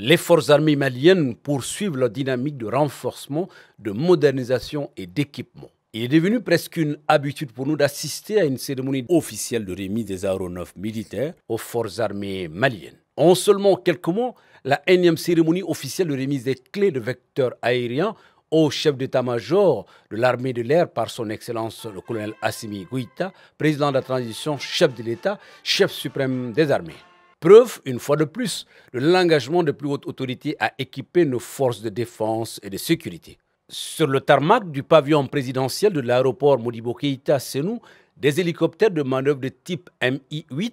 Les forces armées maliennes poursuivent leur dynamique de renforcement, de modernisation et d'équipement. Il est devenu presque une habitude pour nous d'assister à une cérémonie officielle de remise des aéronefs militaires aux forces armées maliennes. En seulement quelques mois, la énième cérémonie officielle de remise des clés de vecteurs aériens au chef d'état-major de l'armée de l'air par son excellence le colonel Assimi Gouita, président de la transition, chef de l'État, chef suprême des armées. Preuve, une fois de plus, de l'engagement des plus hautes autorités à équiper nos forces de défense et de sécurité. Sur le tarmac du pavillon présidentiel de l'aéroport Modibo Keïta Senou, des hélicoptères de manœuvre de type MI-8,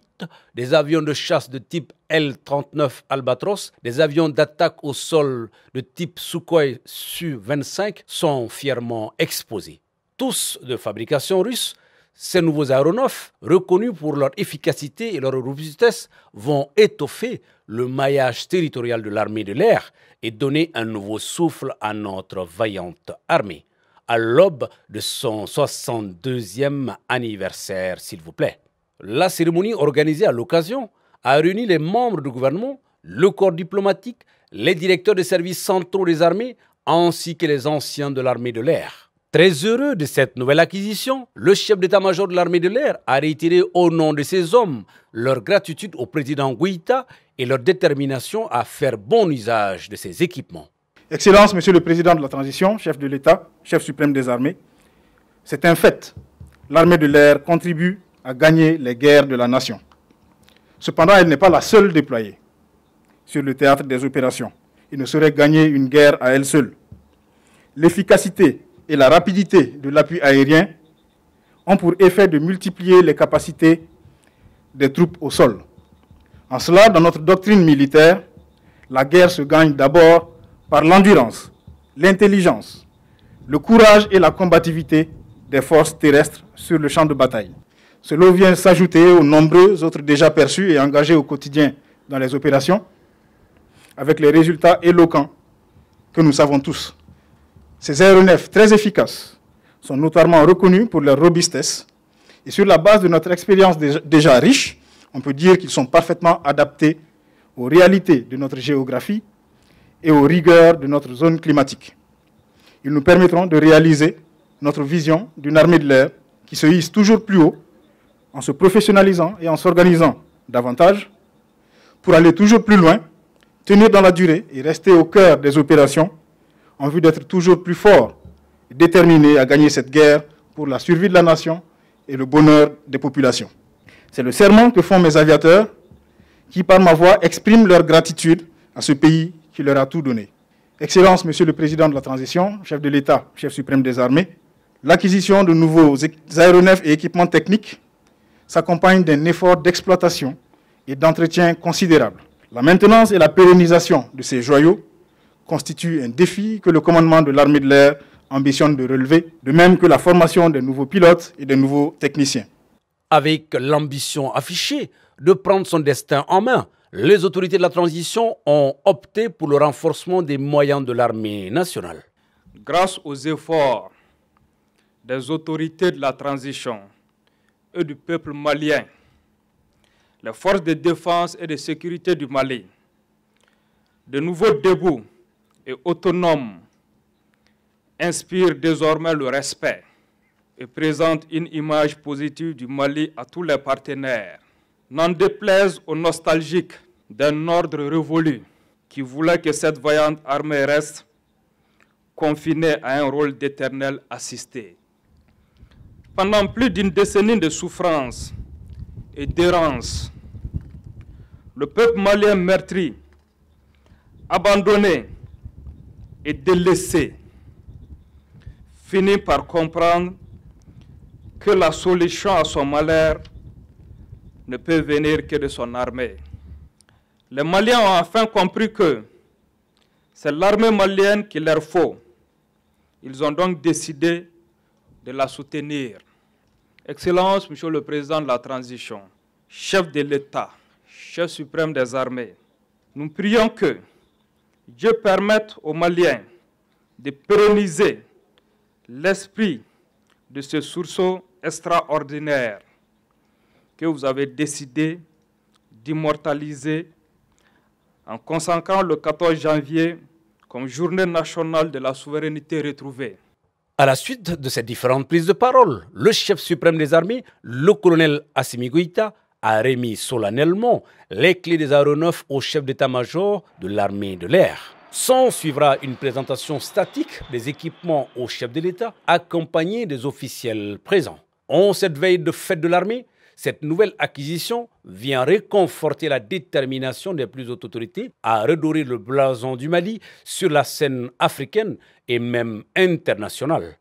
des avions de chasse de type L-39 Albatros, des avions d'attaque au sol de type Sukhoi Su-25 sont fièrement exposés. Tous de fabrication russe, ces nouveaux aéronefs, reconnus pour leur efficacité et leur robustesse, vont étoffer le maillage territorial de l'armée de l'air et donner un nouveau souffle à notre vaillante armée, à l'aube de son 62e anniversaire, s'il vous plaît. La cérémonie organisée à l'occasion a réuni les membres du gouvernement, le corps diplomatique, les directeurs des services centraux des armées, ainsi que les anciens de l'armée de l'air. Très heureux de cette nouvelle acquisition, le chef d'état-major de l'armée de l'air a réitéré au nom de ses hommes leur gratitude au président Gouïta et leur détermination à faire bon usage de ses équipements. Excellence, Monsieur le Président de la Transition, chef de l'État, chef suprême des armées, c'est un fait. L'armée de l'air contribue à gagner les guerres de la nation. Cependant, elle n'est pas la seule déployée sur le théâtre des opérations. Il ne saurait gagner une guerre à elle seule. L'efficacité et la rapidité de l'appui aérien ont pour effet de multiplier les capacités des troupes au sol. En cela, dans notre doctrine militaire, la guerre se gagne d'abord par l'endurance, l'intelligence, le courage et la combativité des forces terrestres sur le champ de bataille. Cela vient s'ajouter aux nombreux autres déjà perçus et engagés au quotidien dans les opérations, avec les résultats éloquents que nous savons tous. Ces aéronefs très efficaces sont notoirement reconnus pour leur robustesse et sur la base de notre expérience déjà riche, on peut dire qu'ils sont parfaitement adaptés aux réalités de notre géographie et aux rigueurs de notre zone climatique. Ils nous permettront de réaliser notre vision d'une armée de l'air qui se hisse toujours plus haut en se professionnalisant et en s'organisant davantage pour aller toujours plus loin, tenir dans la durée et rester au cœur des opérations en vue d'être toujours plus forts, déterminé à gagner cette guerre pour la survie de la nation et le bonheur des populations. C'est le serment que font mes aviateurs qui, par ma voix, expriment leur gratitude à ce pays qui leur a tout donné. Excellence, Monsieur le Président de la Transition, chef de l'État, chef suprême des armées, l'acquisition de nouveaux aéronefs et équipements techniques s'accompagne d'un effort d'exploitation et d'entretien considérable. La maintenance et la pérennisation de ces joyaux constitue un défi que le commandement de l'armée de l'air ambitionne de relever, de même que la formation de nouveaux pilotes et de nouveaux techniciens. Avec l'ambition affichée de prendre son destin en main, les autorités de la transition ont opté pour le renforcement des moyens de l'armée nationale. Grâce aux efforts des autorités de la transition et du peuple malien, les forces de défense et de sécurité du Mali, de nouveaux débuts et autonome inspire désormais le respect et présente une image positive du Mali à tous les partenaires. N'en déplaise aux nostalgiques d'un ordre révolu qui voulait que cette vaillante armée reste confinée à un rôle d'éternel assisté. Pendant plus d'une décennie de souffrance et d'errance, le peuple malien meurtri, abandonné, et délaissé finit par comprendre que la solution à son malheur ne peut venir que de son armée. Les Maliens ont enfin compris que c'est l'armée malienne qu'il leur faut. Ils ont donc décidé de la soutenir. Excellence, Monsieur le Président de la Transition, chef de l'État, chef suprême des armées, nous prions que je permette aux Maliens de pérenniser l'esprit de ce sursaut extraordinaire que vous avez décidé d'immortaliser en consacrant le 14 janvier comme journée nationale de la souveraineté retrouvée. À la suite de ces différentes prises de parole, le chef suprême des armées, le colonel Assimi a remis solennellement les clés des aéronefs au chef d'état-major de l'armée de l'air. S'en suivra une présentation statique des équipements au chef de l'État, accompagné des officiels présents. En cette veille de fête de l'armée, cette nouvelle acquisition vient réconforter la détermination des plus hautes autorités à redorer le blason du Mali sur la scène africaine et même internationale.